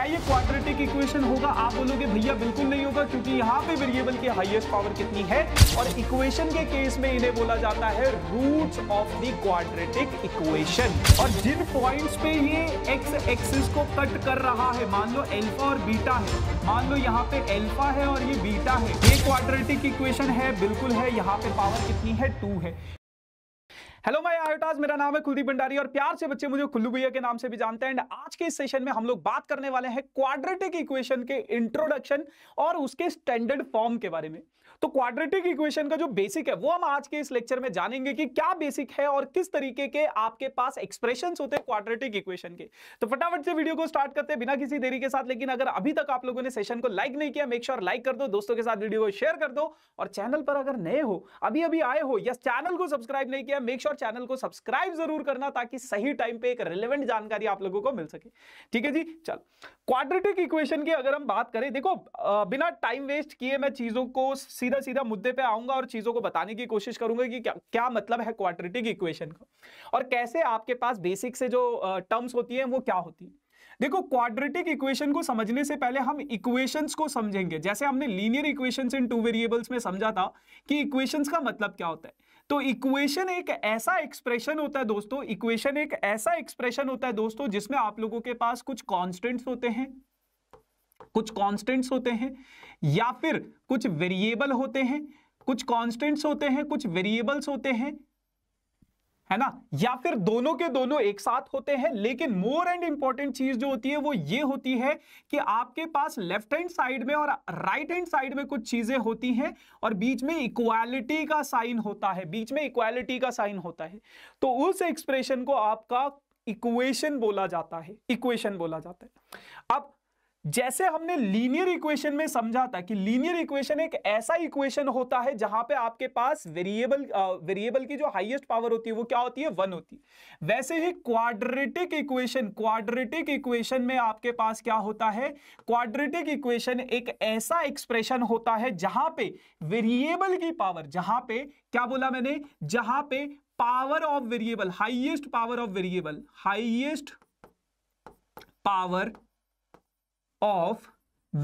क्या ये quadratic equation होगा आप बोलोगे भैया बिल्कुल नहीं होगा क्योंकि यहाँ पे वेरिएबल की हाईएस्ट पावर कितनी है और इक्वेशन के केस में इन्हें बोला जाता है roots of the quadratic equation और जिन पॉइंट्स पे ये एक्स एक्सिस को कट कर रहा है मान लो एल्फा और बीटा है मान लो यहाँ पे एल्फा है और ये बीटा है ये क्वाड्रेटिक इक्वेशन है बिल्कुल है यहाँ पे पावर कितनी है टू है हेलो माय आयोटाज मेरा नाम है कुलदीप भंडारी और प्यार से बच्चे मुझे कुल्लू भैया के नाम से भी जानते हैं एंड आज के इस सेशन में हम लोग बात करने वाले हैं क्वाड्रेटिक इक्वेशन के इंट्रोडक्शन और उसके स्टैंडर्ड फॉर्म के बारे में तो क्वाड्रेटिक इक्वेशन का जो बेसिक है वो हम आज के इस लेक्चर में जानेंगे कि क्या बेसिक है और किस तरीके के आपके पास एक्सप्रेशन होते हैं क्वाड्रेटिक इक्वेशन के तो फटाफट से वीडियो को स्टार्ट करते हैं बिना किसी देरी के साथ लेकिन अगर अभी तक आप लोगों ने सेशन को लाइक नहीं किया मेक श्योर लाइक कर दो दोस्तों के साथ वीडियो को शेयर कर दो और चैनल पर अगर नए हो अभी अभी आए हो या चैनल को सब्सक्राइब नहीं किया मेक श्योर चैनल को सब्सक्राइब जरूर करना ताकि सही टाइम पे एक रिलेवेंट जानकारी आप लोगों को मिल सके ठीक है जी चल क्वाड्रेटिक इक्वेशन की अगर हम बात करें देखो बिना टाइम वेस्ट किए मैं चीजों को सीधा सीधा मुद्दे पे आऊंगा और चीजों को बताने की कोशिश करूंगा कि क्या क्या मतलब है क्वाड्रेटिक इक्वेशन का और कैसे आपके पास बेसिक से जो टर्म्स होती है वो क्या होती है देखो क्वाड्रेटिक इक्वेशन को समझने से पहले हम इक्वेशंस को समझेंगे जैसे हमने linear equations in two variables में समझा था कि इक्वेशंस का मतलब क्या होता है तो इक्वेशन एक ऐसा एक्सप्रेशन होता है दोस्तों इक्वेशन एक ऐसा एक्सप्रेशन होता है दोस्तों जिसमें आप लोगों के पास कुछ कॉन्स्टेंट्स होते हैं कुछ कॉन्स्टेंट्स होते हैं या फिर कुछ वेरिएबल होते हैं कुछ कॉन्स्टेंट्स होते हैं कुछ वेरिएबल्स होते हैं है ना या फिर दोनों के दोनों एक साथ होते हैं लेकिन मोर एंड इंपॉर्टेंट चीज जो होती है वो ये होती है कि आपके पास लेफ्ट हैंड साइड में और राइट हैंड साइड में कुछ चीजें होती हैं और बीच में इक्वालिटी का साइन होता है बीच में इक्वालिटी का साइन होता है तो उस एक्सप्रेशन को आपका इक्वेशन बोला जाता है इक्वेशन बोला जाता है अब जैसे हमने लीनियर इक्वेशन में समझा था कि लीनियर इक्वेशन एक ऐसा इक्वेशन होता है जहां पे आपके पास वेरिएबल वेरिएबल की जो हाईएस्ट पावर होती है वो क्या होती है वन होती है वैसे ही क्वाड्रेटिक इक्वेशन क्वाड्रेटिक इक्वेशन में आपके पास क्या होता है क्वाड्रेटिक इक्वेशन एक ऐसा एक्सप्रेशन होता है जहां पे वेरिएबल की पावर जहां पे क्या बोला मैंने जहां पे power of variable highest power of variable highest power of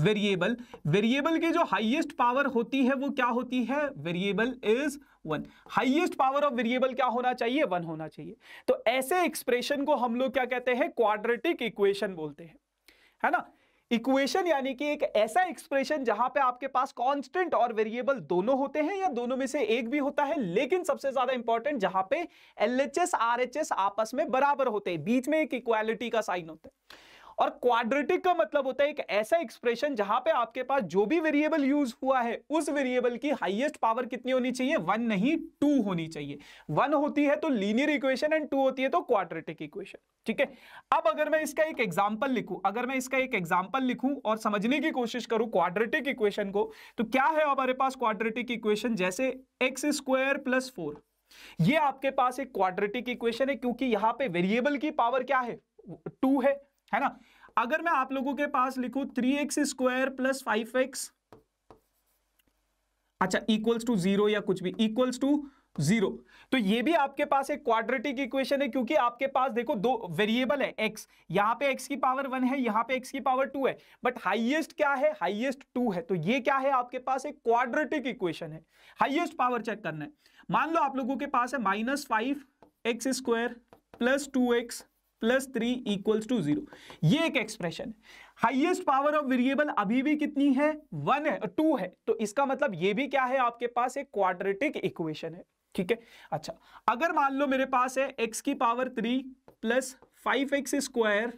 variable variable के जो हाइएस्ट पावर होती है वो क्या होती है variable is one highest power of variable क्या होना चाहिए वन होना चाहिए तो ऐसे एक्सप्रेशन को हम लोग क्या कहते हैं क्वाड्रेटिक इक्वेशन बोलते हैं है ना इक्वेशन यानी कि एक ऐसा एक्सप्रेशन जहां पे आपके पास कांस्टेंट और वेरिएबल दोनों होते हैं या दोनों में से एक भी होता है लेकिन सबसे ज्यादा इंपॉर्टेंट जहां पे एलएचएस आरएचएस आपस में बराबर होते हैं बीच में एक इक्वालिटी का साइन होता है और क्वाड्रेटिक का मतलब होता है एक ऐसा एक्सप्रेशन जहां पे आपके पास जो भी वेरिएबल यूज हुआ है उस वेरिएबल की हाईएस्ट पावर कितनी होनी चाहिए वन नहीं टू होनी चाहिए वन होती है तो लीनियर इक्वेशन एंड टू होती है तो क्वाड्रेटिक इक्वेशन ठीक है अब अगर मैं इसका एक एग्जाम्पल लिखू अगर मैं इसका एक एग्जाम्पल लिखू और समझने की कोशिश करूं क्वाड्रेटिक इक्वेशन को तो क्या है हमारे पास क्वाड्रेटिक इक्वेशन जैसे एक्स स्क्वायर प्लस फोर ये आपके पास एक क्वाड्रेटिक इक्वेशन है क्योंकि यहां पे वेरिएबल की पावर क्या है टू है है ना अगर मैं आप लोगों के पास लिखू three x square plus five x अच्छा इक्वल्स टू जीरो या कुछ भी इक्वल्स टू जीरो तो ये भी आपके पास एक क्वाड्रेटिक इक्वेशन है क्योंकि आपके पास देखो दो वेरिएबल है एक्स यहां पे एक्स की पावर वन है यहां पे एक्स की पावर टू है बट हाईएस्ट क्या है हाईएस्ट टू है तो ये क्या है आपके पास एक क्वाड्रेटिक इक्वेशन है हाईएस्ट पावर चेक करना है मान लो आप लोगों के पास है minus five x square plus two x plus three equal to zero ये एक एक्सप्रेशन है हाईएस्ट पावर ऑफ वेरिएबल अभी भी कितनी है वन है टू है तो इसका मतलब ये भी क्या है आपके पास एक क्वाड्रेटिक इक्वेशन है ठीक है अच्छा अगर मान लो मेरे पास है एक्स की power three plus five x square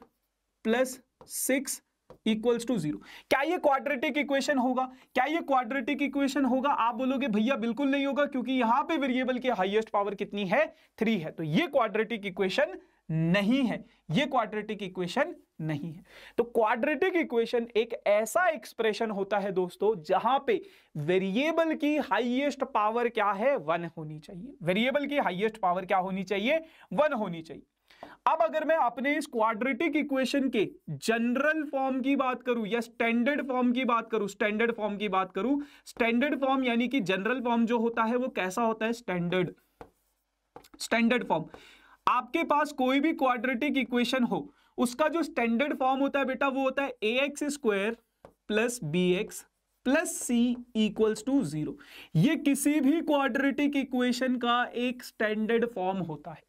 plus six equals to zero क्या ये क्वाड्रेटिक इक्वेशन होगा क्या ये क्वाड्रेटिक इक्वेशन होगा आप बोलोगे भैया बिल्कुल नहीं होगा क्योंकि यहां पे वेरिएबल की हाईएस्ट पावर कितनी है थ्री है तो ये क्वाड्रेटिक इक्वेशन नहीं है ये क्वाड्रेटिक इक्वेशन नहीं है तो क्वाड्रेटिक इक्वेशन एक ऐसा एक्सप्रेशन होता है दोस्तों जहां पे वेरिएबल की हाईएस्ट पावर क्या है वन होनी चाहिए वेरिएबल की हाईएस्ट पावर क्या होनी चाहिए वन होनी चाहिए अब अगर मैं अपने इस क्वाड्रेटिक इक्वेशन के जनरल फॉर्म की बात करूं या स्टैंडर्ड फॉर्म की बात करूं स्टैंडर्ड फॉर्म की बात करूं स्टैंडर्ड फॉर्म यानी कि जनरल फॉर्म जो होता है वो कैसा होता है स्टैंडर्ड स्टैंडर्ड फॉर्म आपके पास कोई भी क्वाड्रेटिक इक्वेशन हो उसका जो स्टैंडर्ड फॉर्म होता है बेटा वो होता है a x square plus b x plus c equals to zero ये किसी भी क्वाड्रेटिक इक्वेशन का एक स्टैंडर्ड फॉर्म होता है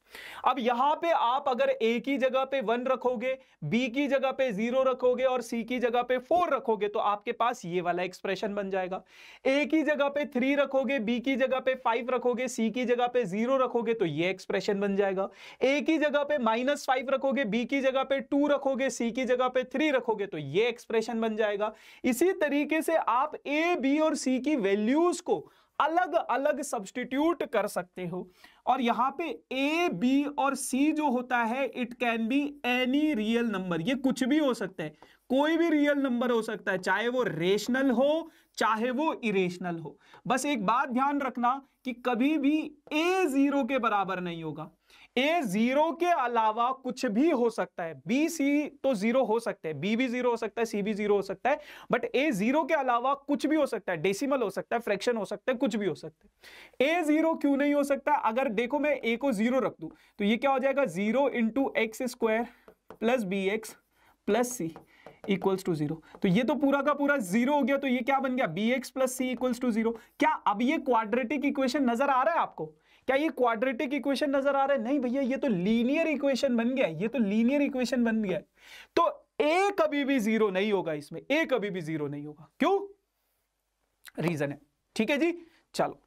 अब यहां पे आप अगर ए की जगह पे वन रखोगे बी की जगह पे जीरो रखोगे और सी की जगह पे फोर रखोगे तो आपके पास ये वाला एक्सप्रेशन बन जाएगा ए की जगह पे थ्री रखोगे बी की जगह पे फाइव रखोगे सी की जगह पे जीरो रखोगे तो ये एक्सप्रेशन बन जाएगा ए की जगह पे माइनस फाइव रखोगे बी की जगह पे टू रखोगे सी की जगह पे थ्री रखोगे तो ये एक्सप्रेशन बन जाएगा इसी तरीके से आप ए बी और सी की वैल्यूज को अलग अलग सब्सटीट्यूट कर सकते हो और यहाँ पे ए बी और सी जो होता है it can be any real number ये कुछ भी हो सकता है कोई भी रियल नंबर हो सकता है चाहे वो रेशनल हो चाहे वो इरेशनल हो बस एक बात ध्यान रखना कि कभी भी ए जीरो के बराबर नहीं होगा ए जीरो के अलावा कुछ भी हो सकता है बी सी तो जीरो हो सकते हैं बी भी जीरो हो सकता है सी भी जीरो हो सकता है बट ए जीरो के अलावा कुछ भी हो सकता है डेसिमल हो सकता है फ्रैक्शन हो सकता है कुछ भी हो सकता है ए जीरो क्यों नहीं हो सकता अगर देखो मैं ए को जीरो रख दू तो ये क्या हो जाएगा zero into x square plus b x plus c equals to zero तो ये तो पूरा का पूरा जीरो हो गया तो ये क्या बन गया b x plus c equals to zero क्या अब ये क्वाड्रेटिक इक्वेशन नजर आ रहा है आपको क्या ये क्वाड्रेटिक इक्वेशन नजर आ रहा है नहीं भैया ये तो लीनियर इक्वेशन बन गया ये तो लीनियर इक्वेशन बन गया तो ए कभी भी जीरो नहीं होगा इसमें ए कभी भी जीरो नहीं होगा क्यों रीजन है ठीक है जी चलो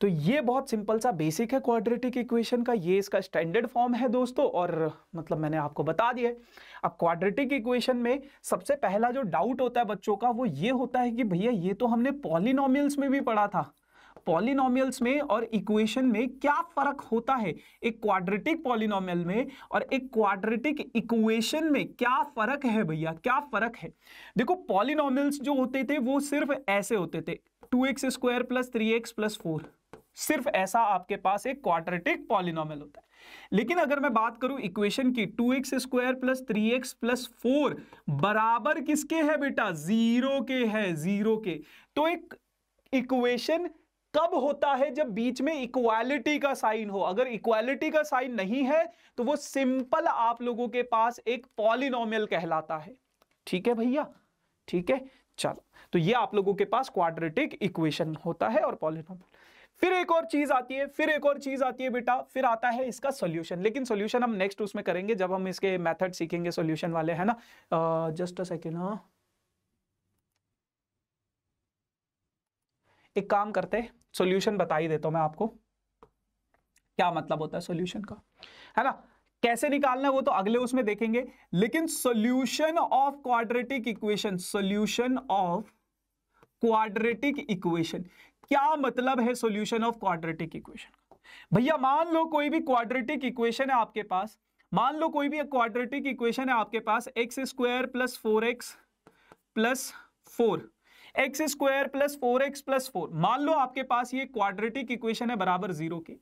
तो ये बहुत सिंपल सा बेसिक है क्वाड्रेटिक इक्वेशन का ये इसका स्टैंडर्ड फॉर्म है दोस्तों और मतलब मैंने आपको बता दिया अब क्वाड्रेटिक इक्वेशन में सबसे पहला जो डाउट होता है बच्चों का वो ये होता है कि भैया ये तो हमने पॉलिनोमियल्स में भी पढ़ा था पॉलिनोमियल्स में और इक्वेशन में क्या फर्क होता है एक क्वाड्रेटिक पॉलिनोमियल में और एक क्वाड्रेटिक इक्वेशन में क्या फर्क है भैया क्या फर्क है देखो पॉलिनोमियल्स जो होते थे वो सिर्फ ऐसे होते थे two x square plus three x plus four सिर्फ ऐसा आपके पास एक क्वाड्रेटिक पॉलिनोमियल होता है लेकिन अगर मैं बात करूं इक्वेशन की two x square plus three x plus four बराबर किसके है बेटा जीरो के है जीरो के तो एक इक्वेशन कब होता है जब बीच में इक्वालिटी का साइन हो अगर इक्वालिटी का साइन नहीं है तो वो सिंपल आप लोगों के पास एक पॉलिनोमियल कहलाता है ठीक है भैया ठीक है चलो तो ये आप लोगों के पास क्वाड्रेटिक इक्वेशन होता है और पॉलिनोमियल फिर एक और चीज आती है फिर एक और चीज आती है बेटा फिर आता है इसका सोल्यूशन लेकिन सोल्यूशन हम नेक्स्ट उसमें करेंगे जब हम इसके मेथड सीखेंगे सोल्यूशन वाले है ना जस्ट अ सेकेंड हाँ एक काम करते सोल्यूशन बता ही देता हूं मैं आपको क्या मतलब होता है सोल्यूशन का है ना कैसे निकालना है वो तो अगले उसमें देखेंगे लेकिन solution of quadratic equation solution of quadratic equation क्या मतलब है सोल्यूशन ऑफ क्वाड्रेटिक इक्वेशन भैया मान लो कोई भी क्वाड्रेटिक इक्वेशन है आपके पास मान लो कोई भी क्वाड्रेटिक इक्वेशन है आपके पास x square plus four x plus four x square plus four x plus four मान लो आपके पास ये क्वाड्रेटिक इक्वेशन है बराबर जीरो की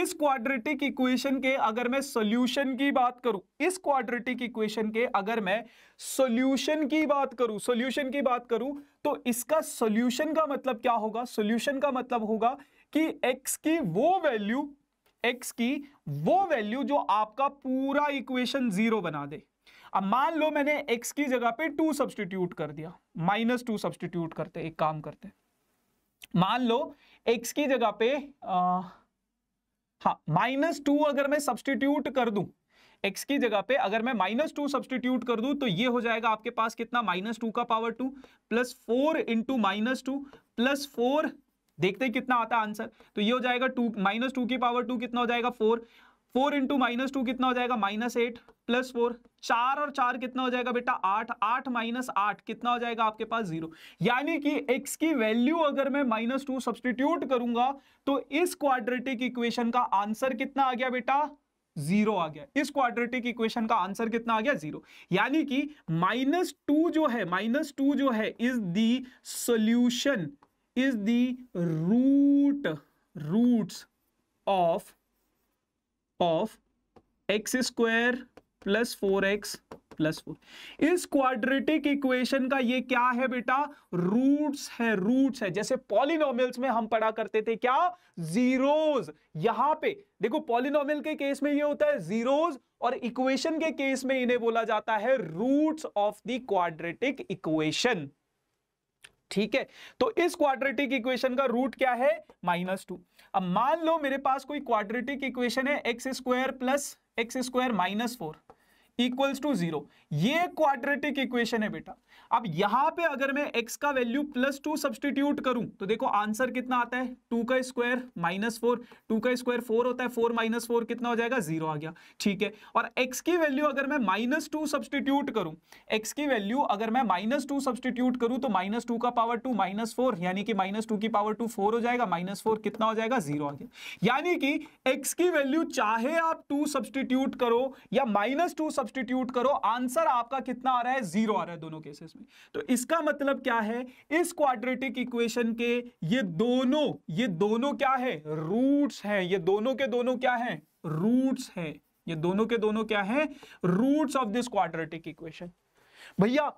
इस क्वाड्रेटिक इक्वेशन के अगर मैं सॉल्यूशन की बात करूं इस क्वाड्रेटिक इक्वेशन के अगर मैं सोल्यूशन की बात करूं सोल्यूशन की बात करूं तो इसका सोल्यूशन का मतलब क्या होगा सोल्यूशन का मतलब होगा कि एक्स की वो वैल्यू एक्स की वो वैल्यू जो आपका पूरा इक्वेशन जीरो बना दे अब मान लो मैंने एक्स की जगह पे टू सब्सटीट्यूट कर दिया माइनस टू सब्सटीट्यूट करते एक काम करते मान लो एक्स की जगह पे हाँ माइनस टू अगर मैं सब्सटीट्यूट कर दू x की जगह पे अगर मैं माइनस टू सब्सटीट्यूट कर दू तो ये हो जाएगा आपके पास कितना माइनस टू का power two plus four into minus two plus four देखते हैं कितना आता आंसर तो ये हो जाएगा टू माइनस टू की पावर टू कितना हो जाएगा four four into minus two कितना हो जाएगा माइनस एट प्लस फोर चार और चार कितना हो जाएगा बेटा आठ आठ माइनस आठ कितना हो जाएगा आपके पास जीरो यानी कि x की वैल्यू अगर मैं माइनस टू सब्सटीट्यूट करूंगा तो इस क्वाड्रेटिक इक्वेशन का आंसर कितना आ गया बेटा जीरो आ गया इस क्वाड्रेटिक इक्वेशन का आंसर कितना आ गया जीरो यानी कि माइनस टू जो है माइनस टू जो है is the solution is the root roots of of x square plus four x plus four इस क्वाड्रेटिक इक्वेशन का ये क्या है बेटा रूट्स है रूट्स है जैसे पॉलिनोमियल्स में हम पढ़ा करते थे क्या जीरोज यहां पे देखो पॉलिनोमियल के केस में ये होता है जीरोज और इक्वेशन के केस में इन्हें बोला जाता है roots of the quadratic equation ठीक है तो इस क्वाड्रेटिक इक्वेशन का रूट क्या है माइनस टू अब मान लो मेरे पास कोई क्वाड्रेटिक इक्वेशन है x square plus x square minus four equals to zero ये क्वाड्रेटिक इक्वेशन है बेटा अब यहां पे अगर मैं x का वैल्यू प्लस टू सब्सटीट्यूट करूं तो देखो आंसर कितना आता है टू का स्क्वायर माइनस फोर टू का स्क्वायर फोर होता है फोर माइनस फोर कितना हो जाएगा जीरो आ गया ठीक है और x की वैल्यू अगर मैं माइनस टू सब्सटीट्यूट करूं x की वैल्यू अगर मैं माइनस टू सब्सटीट्यूट करूं तो माइनस टू का पावर टू माइनस फोर यानी कि माइनस टू की पावर टू फोर हो जाएगा माइनस फोर कितना हो जाएगा जीरो आ गया यानी कि एक्स की वैल्यू चाहे आप टू सब्सटीट्यूट करो या माइनस टू सब्सटीट्यूट करो आंसर आपका कितना आ रहा है जीरो आ रहा है दोनों केसेस सरफेस में तो इसका मतलब क्या है इस क्वाड्रेटिक इक्वेशन के ये दोनों ये दोनों क्या है रूट्स हैं ये दोनों के दोनों क्या हैं रूट्स हैं ये दोनों के दोनों क्या हैं roots of this quadratic equation भैया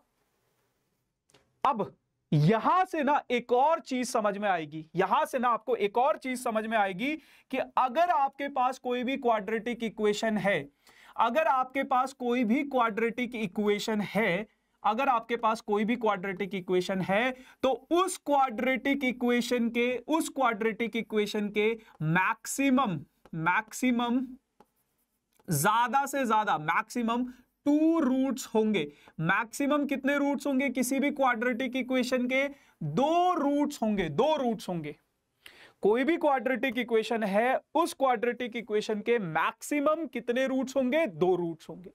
अब यहां से ना एक और चीज समझ में आएगी यहां से ना आपको एक और चीज समझ में आएगी कि अगर आपके पास कोई भी क्वाड्रेटिक इक्वेशन है अगर आपके पास कोई भी क्वाड्रेटिक इक्वेशन है अगर आपके पास कोई भी क्वाड्रेटिक इक्वेशन है तो उस क्वाड्रेटिक इक्वेशन के उस क्वाड्रेटिक इक्वेशन के मैक्सिमम मैक्सिमम ज्यादा से ज्यादा मैक्सिमम टू रूट्स होंगे मैक्सिमम कितने रूट्स होंगे किसी भी क्वाड्रेटिक इक्वेशन के दो रूट्स होंगे दो रूट्स होंगे कोई भी क्वाड्रेटिक इक्वेशन है उस क्वाड्रेटिक इक्वेशन के मैक्सिमम कितने रूट्स होंगे दो रूट्स होंगे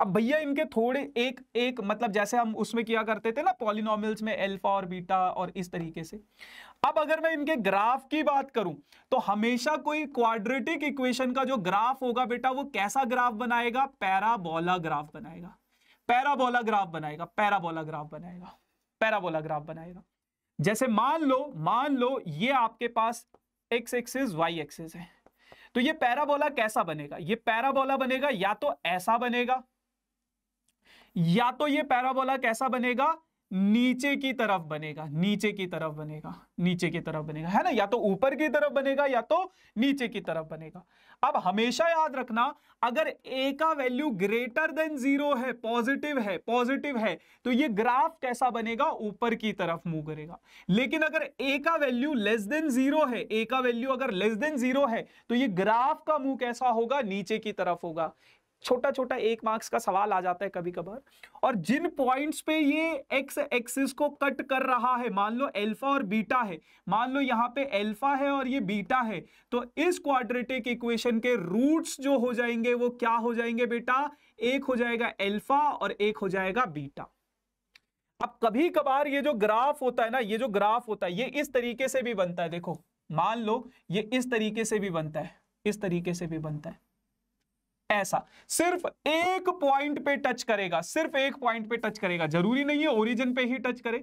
अब भैया इनके थोड़े एक एक मतलब जैसे हम उसमें किया करते थे ना पॉलिनॉमिल्स में एल्फा और बीटा और इस तरीके से अब अगर मैं इनके ग्राफ की बात करूं तो हमेशा कोई क्वाड्रेटिक इक्वेशन का जो ग्राफ होगा बेटा वो कैसा ग्राफ बनाएगा पैराबोला ग्राफ बनाएगा पैराबोला ग्राफ बनाएगा पैराबोला ग्राफ बनाएगा पैराबोला ग्राफ बनाएगा जैसे मान लो मान लो ये आपके पास एक्स एक्सेस वाई एक्सेस है तो ये पैराबोला कैसा बनेगा ये पैराबोला बनेगा या तो ऐसा बनेगा या तो ये पैराबोला कैसा बनेगा नीचे की तरफ बनेगा नीचे की तरफ बनेगा नीचे की तरफ बनेगा है ना या तो ऊपर की तरफ बनेगा या तो नीचे की तरफ बनेगा अब हमेशा याद रखना अगर ए का वैल्यू ग्रेटर देन जीरो है पॉजिटिव है पॉजिटिव है तो ये ग्राफ कैसा बनेगा ऊपर की तरफ मूव करेगा लेकिन अगर ए का वैल्यू लेस देन जीरो है ए का वैल्यू अगर लेस देन जीरो है तो ये ग्राफ का मुंह कैसा होगा नीचे की तरफ होगा छोटा छोटा एक मार्क्स का सवाल आ जाता है कभी कभार और जिन पॉइंट्स पे ये एक्स एक्सिस को कट कर रहा है मान लो एल्फा और बीटा है मान लो यहाँ पे एल्फा है और ये बीटा है तो इस क्वाड्रेटिक इक्वेशन के रूट्स जो हो जाएंगे वो क्या हो जाएंगे बेटा एक हो जाएगा एल्फा और एक हो जाएगा बीटा अब कभी कभार ये जो ग्राफ होता है ना ये जो ग्राफ होता है ये इस तरीके से भी बनता है देखो मान लो ये इस तरीके से भी बनता है इस तरीके से भी बनता है ऐसा सिर्फ एक पॉइंट पे टच करेगा सिर्फ एक पॉइंट पे टच करेगा जरूरी नहीं है ओरिजिन पे ही टच करे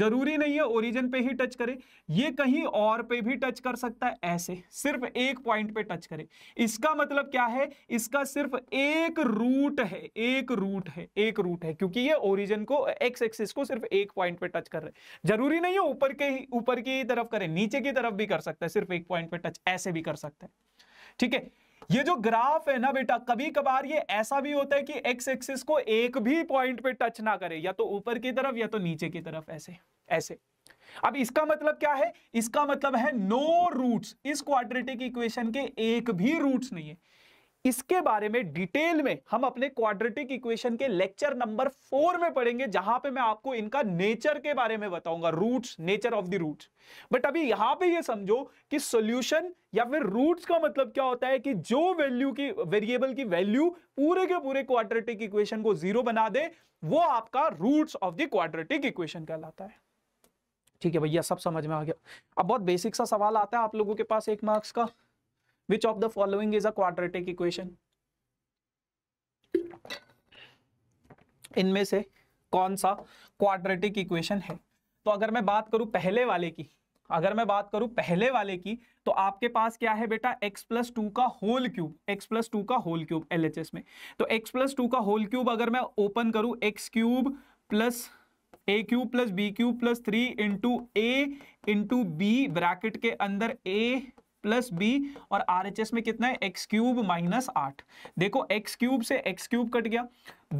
जरूरी नहीं है ओरिजिन पे ही टच करे ये कहीं और पे भी टच कर सकता है ऐसे सिर्फ एक पॉइंट पे टच करे इसका मतलब क्या है इसका सिर्फ एक रूट है एक रूट है एक रूट है क्योंकि ये ओरिजिन को एक्स एक्सिस को सिर्फ एक पॉइंट पे टच कर रहे जरूरी नहीं है ऊपर के ऊपर की तरफ करे नीचे की तरफ भी कर सकता है सिर्फ एक पॉइंट पे टच ऐसे भी कर सकता है ठीक है ये जो ग्राफ है ना बेटा कभी कभार ये ऐसा भी होता है कि एक्स एक्सिस को एक भी पॉइंट पे टच ना करे या तो ऊपर की तरफ या तो नीचे की तरफ ऐसे ऐसे अब इसका मतलब क्या है इसका मतलब है नो रूट्स इस क्वाड्रेटिक इक्वेशन के एक भी रूट्स नहीं है इसके बारे में डिटेल में हम अपने क्वाड्रेटिक इक्वेशन के लेक्चर नंबर फोर में पढ़ेंगे जहां पे मैं आपको इनका नेचर के बारे में बताऊंगा roots nature of the roots but अभी यहां पे ये समझो कि सॉल्यूशन या फिर रूट्स का मतलब क्या होता है कि जो वैल्यू की वेरिएबल की वैल्यू पूरे के पूरे क्वाड्रेटिक इक्वेशन को जीरो बना दे वो आपका roots of the quadratic equation कहलाता है ठीक है भैया सब समझ में आ गया अब बहुत बेसिक सा सवाल आता है आप लोगों के पास एक मार्क्स का which of the following is a quadratic equation इनमें से कौन सा क्वाड्रेटिक इक्वेशन है तो अगर मैं बात करूं पहले वाले की अगर मैं बात करूं पहले वाले की तो आपके पास क्या है बेटा x प्लस टू का whole cube x plus two का होल क्यूब एस में तो x प्लस टू का होल क्यूब अगर मैं ओपन करूं x cube plus a cube plus b cube plus three into a into b bracket के अंदर ए प्लस बी और आरएचएस में कितना है एक्स क्यूब माइनस आठ देखो एक्स क्यूब से एक्स क्यूब कट गया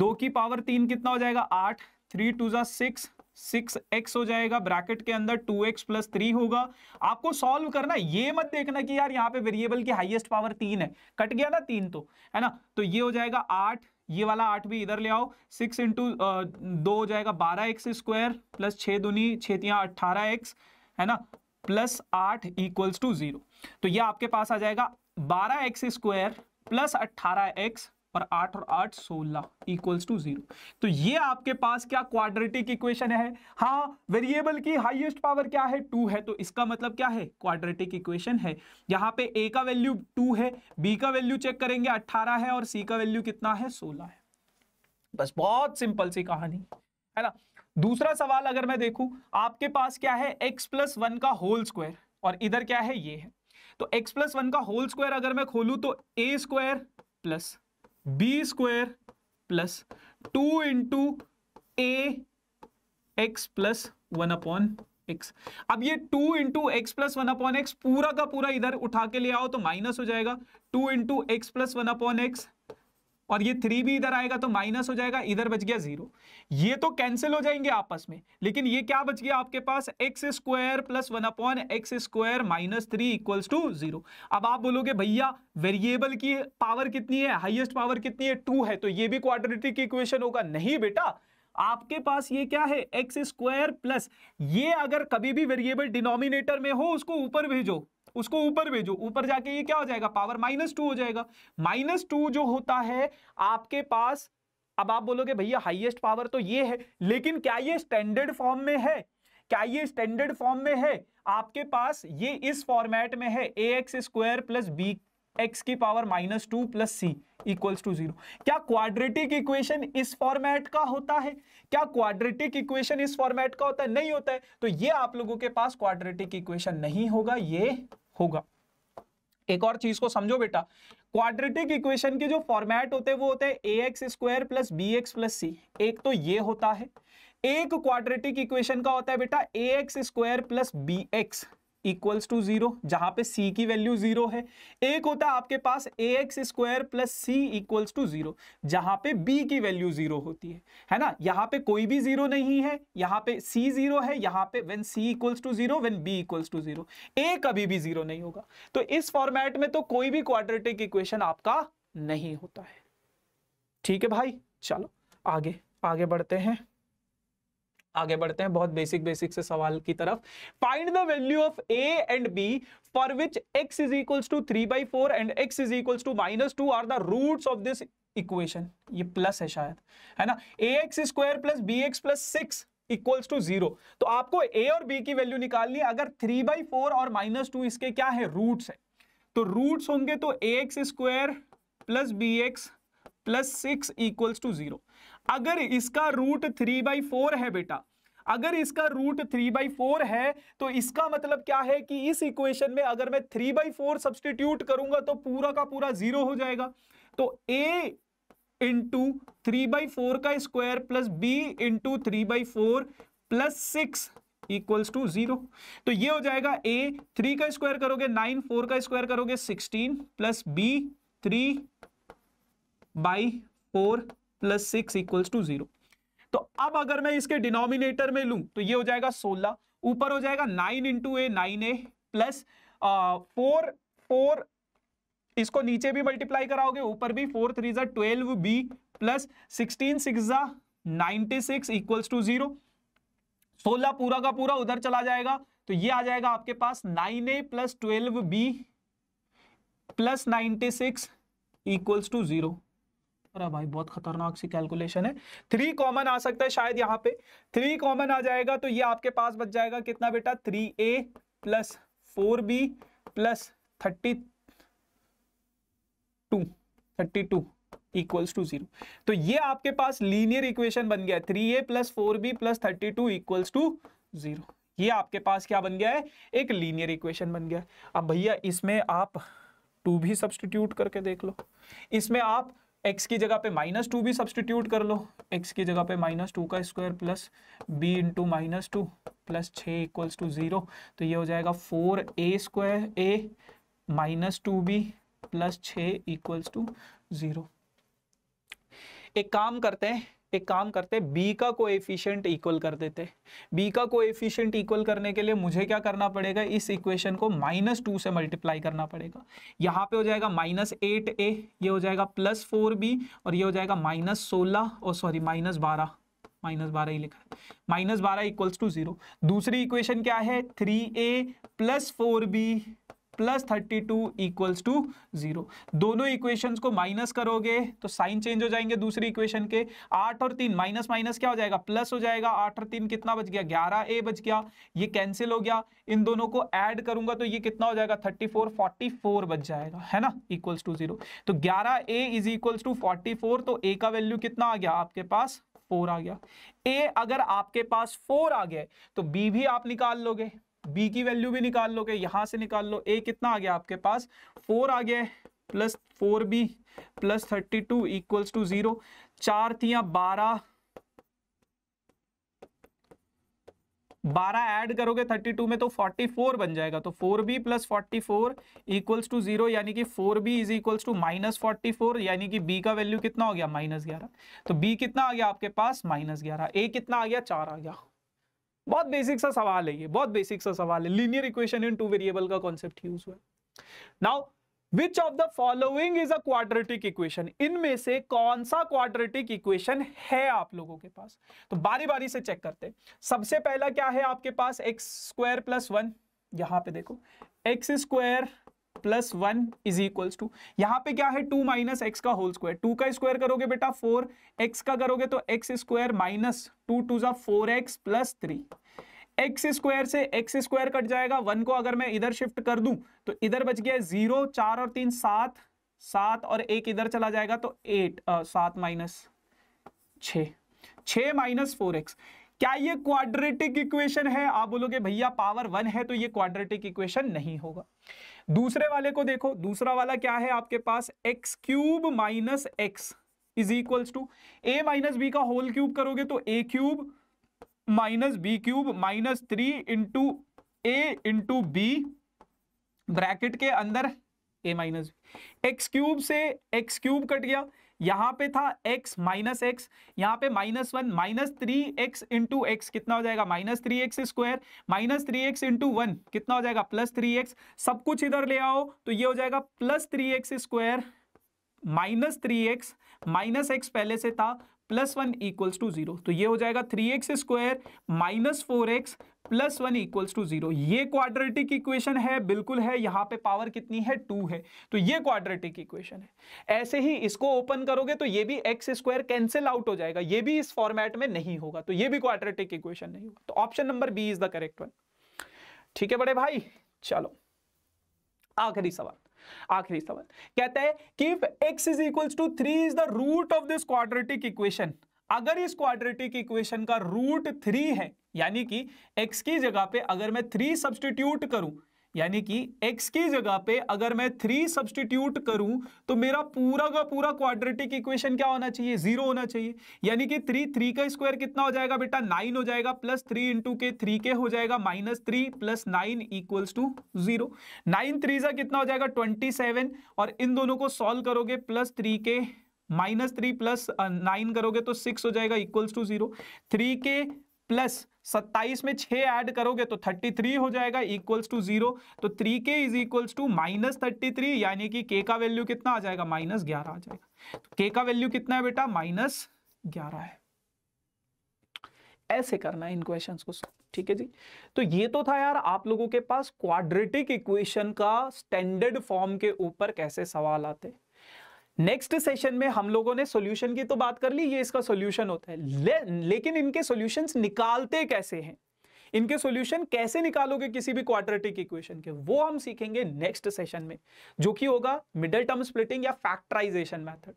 दो की पावर तीन कितना हो जाएगा आठ थ्री टू जा सिक्स सिक्स एक्स हो जाएगा ब्रैकेट के अंदर टू एक्स प्लस थ्री होगा आपको सॉल्व करना ये मत देखना कि यार यहाँ पे वेरिएबल की हाईएस्ट पावर तीन है कट गया ना तीन तो है ना तो ये हो जाएगा आठ ये वाला आठ भी इधर ले आओ सिक्स इंटू दो हो जाएगा बारह एक्स स्क्वायर प्लस छः दूनी छतियाँ अट्ठारह एक्स है ना प्लस आठ इक्वल्स टू जीरो तो ये आपके पास आ जाएगा बारह एक्स स्क्वायर प्लस अट्ठारह एक्स और आठ और आठ सोलह इक्वल्स टू जीरो तो ये आपके पास क्या क्वाड्रेटिक इक्वेशन है हाँ वेरिएबल की हाईएस्ट पावर क्या है टू है तो इसका मतलब क्या है क्वाड्रेटिक इक्वेशन है यहाँ पे ए का वैल्यू टू है बी का वैल्यू चेक करेंगे अट्ठारह है और सी का वैल्यू कितना है सोलह है बस बहुत सिंपल सी कहानी है ना दूसरा सवाल अगर मैं देखूं आपके पास क्या है x प्लस वन का होल स्क्वायर और इधर क्या है ये है तो x प्लस वन का होल स्क्वायर अगर मैं खोलूं तो a square plus b square plus two into a x plus one upon x अब ये two into x plus one upon x पूरा का पूरा इधर उठा के ले आओ तो माइनस हो जाएगा two into x plus one upon x और ये थ्री भी इधर आएगा तो माइनस हो जाएगा इधर बच गया जीरो ये तो कैंसिल हो जाएंगे आपस में लेकिन ये क्या बच गया आपके पास x square plus one upon x square minus three equals to zero अब आप बोलोगे भैया वेरिएबल की पावर कितनी है हाईएस्ट पावर कितनी है टू है तो ये भी क्वाड्रेटिक इक्वेशन होगा नहीं बेटा आपके पास ये क्या है एक्स स्क्वायर प्लस ये अगर कभी भी वेरिएबल डिनोमिनेटर में हो उसको ऊपर भेजो उसको ऊपर भेजो ऊपर जाके ये क्या हो जाएगा पावर माइनस टू हो जाएगा माइनस टू जो होता है आपके पास अब आप बोलोगे भैया हाईएस्ट पावर तो ये है लेकिन क्या ये स्टैंडर्ड फॉर्म में है क्या ये स्टैंडर्ड फॉर्म में है आपके पास ये इस फॉर्मेट में है a x square plus b x की power minus two plus c equals to zero क्या क्वाड्रेटिक इक्वेशन इस फॉर्मेट का होता है क्या क्वाड्रेटिक इक्वेशन इस फॉर्मेट का होता है नहीं होता है तो ये आप लोगों के पास क्वाड्रेटिक इक्वेशन नहीं होगा ये होगा एक और चीज को समझो बेटा क्वाड्रेटिक इक्वेशन के जो फॉर्मेट होते हैं वो होते हैं a x square plus b x plus c एक तो ये होता है एक क्वाड्रेटिक इक्वेशन का होता है बेटा a x square plus b x equals to zero जहां पे c की वैल्यू जीरो है एक होता है आपके पास a x square plus c equals to zero जहां पे b की वैल्यू जीरो होती है है ना यहां पे कोई भी जीरो नहीं है यहां पे c जीरो है यहां पे when c equals to zero when b equals to zero a कभी भी जीरो नहीं होगा तो इस फॉर्मेट में तो कोई भी क्वाड्रेटिक इक्वेशन आपका नहीं होता है ठीक है भाई चलो आगे आगे बढ़ते हैं आगे बढ़ते हैं बहुत बेसिक बेसिक से सवाल की तरफ find the value of a and b for which x is equals to three by four and x is equals to minus two are the root of this equation ये plus है शायद है ना a x square plus b x plus six equals to zero तो आपको ए और B की value निकालनी है अगर थ्री बाई फोर और माइनस टू इसके क्या है रूट्स है तो रूट्स होंगे तो a x square plus b x plus six equals to zero अगर इसका रूट थ्री बाई फोर है बेटा अगर इसका रूट थ्री बाई फोर है तो इसका मतलब क्या है कि इस इक्वेशन में अगर मैं थ्री बाई फोर सब्सटीट्यूट करूंगा तो पूरा का पूरा जीरो हो जाएगा तो a into three by four का square plus b into three by four plus six equals to zero तो ये हो जाएगा ए थ्री का स्क्वायर करोगे नाइन फोर का स्क्वायर करोगे sixteen plus b three by four plus six equals to zero तो अब अगर मैं इसके डिनोमिनेटर में लू तो ये हो जाएगा सोलह ऊपर हो जाएगा nine into a nine a plus four four इसको नीचे भी मल्टीप्लाई कराओगे ऊपर भी फोर थ्री जा twelve b plus sixteen six जा ninety six equals to zero सोलह पूरा का पूरा उधर चला जाएगा तो ये आ जाएगा आपके पास nine a plus twelve b plus ninety six equals to zero अरे भाई बहुत खतरनाक सी कैलकुलेशन है थ्री कॉमन आ सकता है शायद यहाँ पे थ्री कॉमन आ जाएगा तो ये आपके पास बच जाएगा कितना बेटा three a plus four b plus thirty two thirty two equals to zero तो ये आपके पास लीनियर इक्वेशन बन गया three a plus four b plus thirty two equals to zero ये आपके पास क्या बन गया है एक लीनियर इक्वेशन बन गया अब भैया इसमें आप टू भी सब्सटीट्यूट करके देख लो इसमें आप एक्स की जगह पे माइनस टू भी सब्सटीट्यूट कर लो एक्स की जगह पे माइनस टू का square plus b into minus two plus छ इक्वल्स टू ज़ीरो तो ये हो जाएगा four a square a minus two b plus छ इक्वल्स टू ज़ीरो एक काम करते हैं एक काम करते बी का कोएफिशिएंट इक्वल कर देते बी का कोएफिशिएंट इक्वल करने के लिए मुझे क्या करना पड़ेगा इस इक्वेशन को माइनस टू से मल्टीप्लाई करना पड़ेगा यहाँ पे हो जाएगा माइनस एट ए ये हो जाएगा प्लस फोर बी और ये हो जाएगा माइनस सोलह और सॉरी माइनस बारह माइनस बारह ही लिखा है माइनस बारह इक्वल्स टू जीरो दूसरी इक्वेशन क्या है three a plus four b plus thirty two equals to zero दोनों इक्वेशंस को माइनस करोगे तो साइन चेंज हो जाएंगे दूसरी इक्वेशन के आठ और तीन माइनस माइनस क्या हो जाएगा प्लस हो जाएगा आठ और तीन कितना बच गया ग्यारह ए बच गया ये कैंसिल हो गया इन दोनों को ऐड करूंगा तो ये कितना हो जाएगा थर्टी फोर फोर्टी फोर बच जाएगा है ना इक्वल्स टू जीरो तो ग्यारह a is equals to forty four तो ए का वैल्यू कितना आ गया आपके पास फोर आ गया ए अगर आपके पास फोर आ गया तो बी भी आप निकाल लोगे बी की वैल्यू भी निकाल लो के यहां से निकाल लो ए कितना आ गया आपके पास फोर आ गया plus four b plus thirty two equals to zero चार थिया बारह बारह ऐड करोगे थर्टी टू में तो फोर्टी फोर बन जाएगा तो four b plus forty four equals to zero यानी कि four b is equals to minus forty four यानी कि बी का वैल्यू कितना हो गया माइनस ग्यारह तो बी कितना आ गया आपके पास माइनस ग्यारह ए कितना आ गया चार आ गया बहुत बेसिक सा सवाल है ये बहुत बेसिक सा सवाल है linear equation in two variable का कॉन्सेप्ट यूज हुआ now which of the following is a quadratic equation इनमें से कौन सा क्वाड्रेटिक इक्वेशन है आप लोगों के पास तो बारी बारी से चेक करते हैं सबसे पहला क्या है आपके पास एक्स स्क्वायर प्लस वन यहां पे देखो x square plus one is equal to यहाँ पे क्या है टू माइनस एक्स का होल स्क्वायर टू का स्क्वायर करोगे बेटा फोर एक्स का करोगे तो x square minus two two जा four x plus three x square से एक्स स्क्वायर कट जाएगा वन को अगर मैं इधर शिफ्ट कर दूं तो इधर बच गया जीरो चार और तीन सात सात और एक इधर चला जाएगा तो एट सात माइनस छ माइनस फोर एक्स क्या ये क्वाड्रेटिक इक्वेशन है आप बोलोगे भैया पावर वन है तो ये क्वाड्रेटिक इक्वेशन नहीं होगा दूसरे वाले को देखो दूसरा वाला क्या है आपके पास x cube minus x is equals to a minus b का होल क्यूब करोगे तो a cube minus b cube minus three into a into b bracket के अंदर a minus b x cube से एक्स क्यूब कट गया यहां पे था x माइनस एक्स यहां पे minus one minus three x into x कितना हो जाएगा minus three x square minus three x into one कितना हो जाएगा प्लस थ्री एक्स सब कुछ इधर ले आओ तो ये हो जाएगा plus three x square minus three x minus x पहले से था plus one equals to zero तो ये हो जाएगा three x square minus four x plus one equals to zero ये क्वाड्रेटिक इक्वेशन है बिल्कुल है यहाँ पे पावर कितनी है टू है तो ये क्वाड्रेटिक इक्वेशन है ऐसे ही इसको ओपन करोगे तो ये भी एक्स स्क्वायर कैंसिल आउट हो जाएगा ये भी इस फॉर्मेट में नहीं होगा तो ये भी क्वाड्रेटिक इक्वेशन नहीं होगा तो option number b is the correct one ठीक है बड़े भाई चलो आखिरी सवाल आखिरी सवाल कहते हैं कि x is equal to three is the root of this quadratic equation अगर इस क्वाड्रेटिक इक्वेशन का रूट थ्री है यानी कि x की जगह पे अगर मैं थ्री सब्सटीट्यूट करूं यानी कि x की जगह पे अगर मैं थ्री सब्सटीट्यूट करूं तो मेरा पूरा का पूरा क्वाड्रेटिक इक्वेशन क्या होना चाहिए जीरो होना चाहिए यानी कि थ्री थ्री का स्क्वायर कितना हो जाएगा बेटा नाइन हो जाएगा plus three into k three k हो जाएगा minus three plus nine equals to zero nine three जा कितना हो जाएगा ट्वेंटी सेवन और इन दोनों को सॉल्व करोगे plus three k minus three plus nine करोगे तो सिक्स हो जाएगा equals to zero three k plus सत्ताईस में छह ऐड करोगे तो थर्टी थ्री हो जाएगा इक्वल्स टू जीरो तो three k is equals to minus thirty three यानी कि के का वैल्यू कितना आ जाएगा माइनस ग्यारह आ जाएगा तो के का वैल्यू कितना है बेटा माइनस ग्यारह है ऐसे करना है इन क्वेश्चंस को ठीक है जी तो ये तो था यार आप लोगों के पास क्वाड्रेटिक इक्वेशन का स्टैंडर्ड फॉर्म के ऊपर कैसे सवाल आते हैं नेक्स्ट सेशन में हम लोगों ने सॉल्यूशन की तो बात कर ली ये इसका सॉल्यूशन होता है ले, लेकिन इनके सॉल्यूशंस निकालते कैसे हैं इनके सॉल्यूशन कैसे निकालोगे किसी भी क्वाड्रेटिक इक्वेशन के वो हम सीखेंगे नेक्स्ट सेशन में जो कि होगा मिडल टर्म स्प्लिटिंग या फैक्टराइजेशन मेथड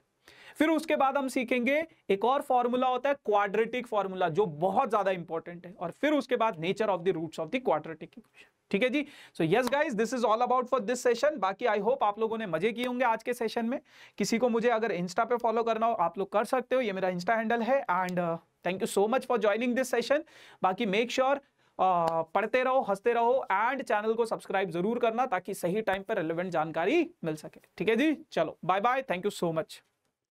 फिर उसके बाद हम सीखेंगे एक और फॉर्मूला होता है क्वाड्रेटिक फॉर्मूला जो बहुत ज्यादा इंपॉर्टेंट है और फिर उसके बाद nature of the roots of the quadratic equation ठीक है जी so yes guys this is all about for this session बाकी आई होप आप लोगों ने मजे किए होंगे आज के सेशन में किसी को मुझे अगर इंस्टा पे फॉलो करना हो आप लोग कर सकते हो ये मेरा इंस्टा हैंडल है and thank you so much for joining this session बाकी मेक श्योर sure Uh, पढ़ते रहो हंसते रहो एंड चैनल को सब्सक्राइब जरूर करना ताकि सही टाइम पर रेलिवेंट जानकारी मिल सके ठीक है जी चलो bye bye thank you so much